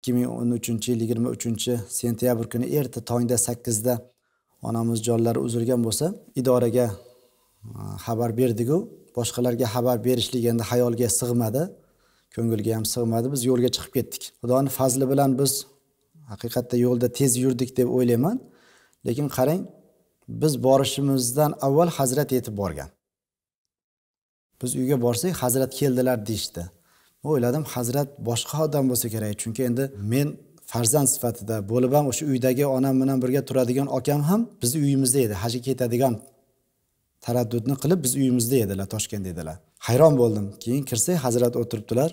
ikki ming o'n uchinchi yil yigirma uchinchi sentyabr kuni erta tongda sakkizda onamiz jonlari uzilgan bo'lsa idoraga xabar berdiku boshqalarga xabar berishlik endi xayolga sig'madi ko'ngilga ham sig'madi biz yo'lga chiqib ketdik xudoni fazli bilan biz haqiqatda yo'lda tez yurdik deb o'ylayman lekin qarang biz borishimizdan avval hazrat yetib borgan biz uyga borsak hazrat keldilar deyishdi işte. o'yladim hazrat boshqa odam bo'lsa kerak chunki endi men farzand sifatida bo'lib ham o'sha uydagi onam bilan birga turadigan okam ham bizni uyimizda edi hajga ketadigan taraddudni qilib biz uyimizda edilar toshkentda edilar hayron bo'ldim keyin kirsak hazrat o'tiribdilar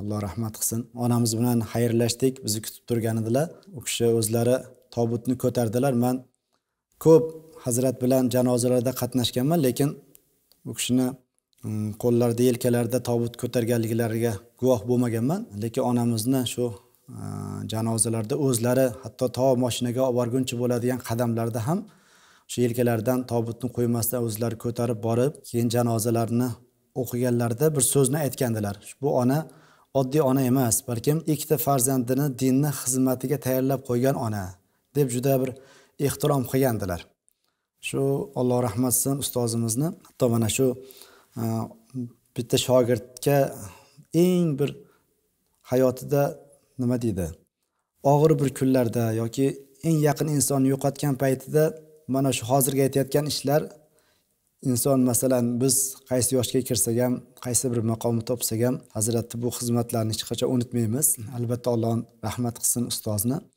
alloh rahmat qilsin onamiz bilan xayrlashdik bizni kutib turgan edilar u kishi o'zlari tobutni ko'tardilar man ko'p hazrat bilan janozalarda qatnashganman lekin u kishini qo'llarida yelkalarida tobut ko'targanliklariga guvoh bo'lmaganman lekin onamizni shu e, janozalarda o'zlari hatto to moshinaga olib borguncha bo'ladigan qadamlarda ham shu yelkalaridan tobutni qo'ymasdan o'zlari ko'tarib borib keyin janozalarni o'qiganlarida bir so'zni aytgandilar bu ona oddiy ona emas balkim ikkita farzandini dinni xizmatiga tayyorlab qo'ygan ona deb juda bir ehtirom qilgandilar shu alloh rahmat qilsin ustozimizni hatto mana shu Э, bitta shogirdga eng bir hayotida nima deydi og'ir bir kunlarda yoki eng yaqin insonni yo'qotgan paytida mana shu hozirgi aytayotgan ishlar inson masalan biz qaysi yoshga kirsak ham qaysi bir maqomni topsak ham hazrati bu xizmatlarni hech qachon unutmaymiz albatta alloh rahmat qilsin ustozni